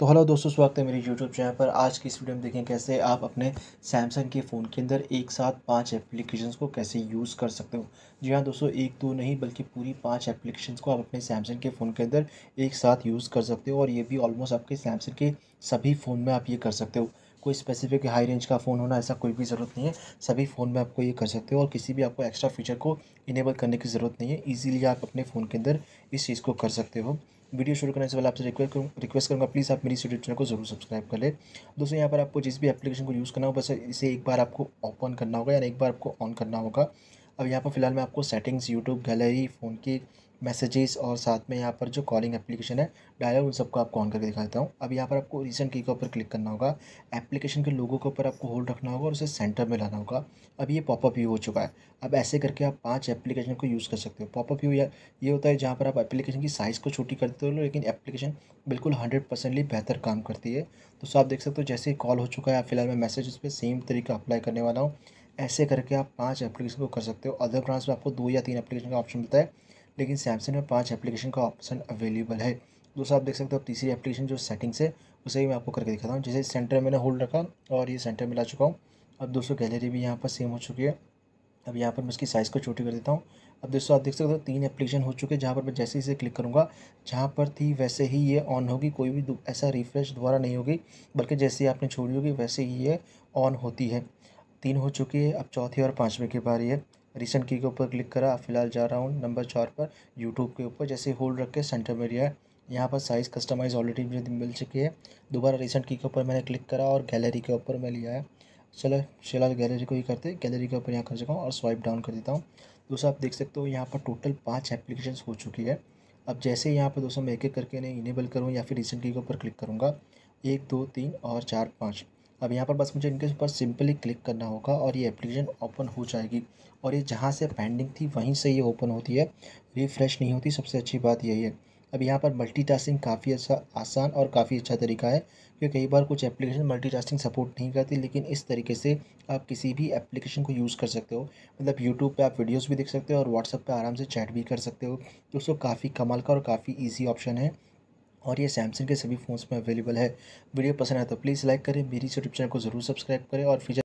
तो हेलो दोस्तों स्वागत है मेरे यूट्यूब चैनल पर आज की इस वीडियो में देखें कैसे आप अपने सैमसंग के फ़ोन के अंदर एक साथ पांच एप्लीकेशंस को कैसे यूज़ कर सकते हो जी हाँ दोस्तों एक दो तो नहीं बल्कि पूरी पांच एप्लीकेशंस को आप अपने सैमसंग के फ़ोन के अंदर एक साथ यूज़ कर सकते हो और ये भी ऑलमोस्ट आपके सैमसंग के सभी फ़ोन में आप ये कर सकते हो कोई स्पेसिफिक हाई रेंज का फ़ोन होना ऐसा कोई भी ज़रूरत नहीं है सभी फ़ोन में आपको ये कर सकते हो और किसी भी आपको एक्स्ट्रा फीचर को इनेबल करने की ज़रूरत नहीं है ईजिली आप अपने फ़ोन के अंदर इस चीज़ को कर सकते हो वीडियो शुरू करने से पहले आपसे रिक्वेस्ट करूँ रिक्वेस्ट करूँगा प्लीज़ आप मेरी यूट्यूब चैनल को जरूर सब्सक्राइब कर ले दोस्तों यहाँ पर आपको जिस भी एप्लीकेशन को यूज़ करना हो बस इसे एक बार आपको ओपन करना होगा या एक बार आपको ऑन करना होगा अब यहाँ पर फ़िलहाल मैं आपको सेटिंग्स यूट्यूब गैलरी फ़ोन की मैसेजेस और साथ में यहाँ पर जो कॉलिंग एप्लीकेशन है डायलॉग उन सबको आपको ऑन करके दिखाता हूँ अब यहाँ पर आपको रिसेंट की के ऊपर क्लिक करना होगा एप्लीकेशन के लोगों के ऊपर आपको होल्ड रखना होगा और उसे सेंटर में लाना होगा अब ये पॉपअप व्यू हो चुका है अब ऐसे करके आप पांच एप्लीकेशन को यूज़ कर सकते हो पॉपअप व्यू या ये होता है जहाँ पर आप एप्लीकेशन की साइज़ को छोटी करते हो लेकिन एप्लीकेशन बिल्कुल हंड्रेड परसेंटली बेहतर काम करती है तो आप देख सकते हो जैसे कॉल हो चुका है फिलहाल मैं मैसेज उस पर सेम तरीका अप्लाई करने वाला हूँ ऐसे करके आप पाँच एप्लीकेशन को कर सकते हो अदर ब्रांड्स में आपको दो या तीन एप्लीकेशन का ऑप्शन मिलता है लेकिन सैमसंग में पाँच एप्लीकेशन का ऑप्शन अवेलेबल है दोस्तों आप देख सकते हो तीसरी एप्लीकेशन जो सेटिंग्स है उसे भी मैं आपको करके दिखाता हूँ जैसे सेंटर मैंने होल्ड रखा और ये सेंटर में ला चुका हूँ अब दोस्तों गैलरी भी यहाँ पर सेम हो चुकी है अब यहाँ पर मैं इसकी साइज़ को छोटी कर देता हूँ अब दोस्तों आप देख सकते हो तीन एप्लीकेशन हो चुके हैं जहाँ पर मैं जैसे ही इसे क्लिक करूँगा जहाँ पर थी वैसे ही ये ऑन होगी कोई भी ऐसा रिफ्रेश दोबारा नहीं होगी बल्कि जैसे ही आपने छोड़ी होगी वैसे ही ये ऑन होती है तीन हो चुकी है अब चौथी और पाँचवीं की बारी है रिसेंट की के ऊपर क्लिक करा फिलहाल जा रहा हूँ नंबर चार पर यूट्यूब के ऊपर जैसे होल्ड रख के सेंटर में रिया यहाँ पर साइज़ कस्टमाइज ऑलरेडी मुझे मिल चुकी है दोबारा रिसेंट की के ऊपर मैंने क्लिक करा और गैलरी के ऊपर मैं लिया है चलो फिलहाल गैलरी को ही करते गैलरी के ऊपर यहाँ कर सकता हूँ और स्वाइप डाउन कर देता हूँ दोस्तों आप देख सकते हो यहाँ पर टोटल पाँच एप्लीकेशन हो चुकी है अब जैसे यहाँ पर दोस्तों मैं एक एक करके इन्हें इनेबल करूँ या फिर रिसेंट की के ऊपर क्लिक करूँगा एक दो तीन और चार पाँच अब यहाँ पर बस मुझे इनके ऊपर सिंपली क्लिक करना होगा और ये एप्लीकेशन ओपन हो जाएगी और ये जहाँ से पेंडिंग थी वहीं से ये ओपन होती है रिफ्रेश नहीं होती सबसे अच्छी बात यही है अब यहाँ पर मल्टीटास्किंग काफ़ी अच्छा आसान और काफ़ी अच्छा तरीका है क्योंकि कई बार कुछ एप्लीकेशन मल्टीटास्किंग सपोर्ट नहीं करती लेकिन इस तरीके से आप किसी भी एप्लीकेशन को यूज़ कर सकते हो मतलब यूट्यूब पे आप वीडियोस भी देख सकते हो और व्हाट्सअप पे आराम से चैट भी कर सकते हो दोस्तों काफ़ी कमाल का और काफ़ी ईजी ऑप्शन है और ये सैमसंग के सभी फ़ोन्स में अवेलेबल है वीडियो पसंद आए तो प्लीज़ लाइक करें मेरी यूट्यूब चैनल को ज़रूर सब्सक्राइब करें और फीचर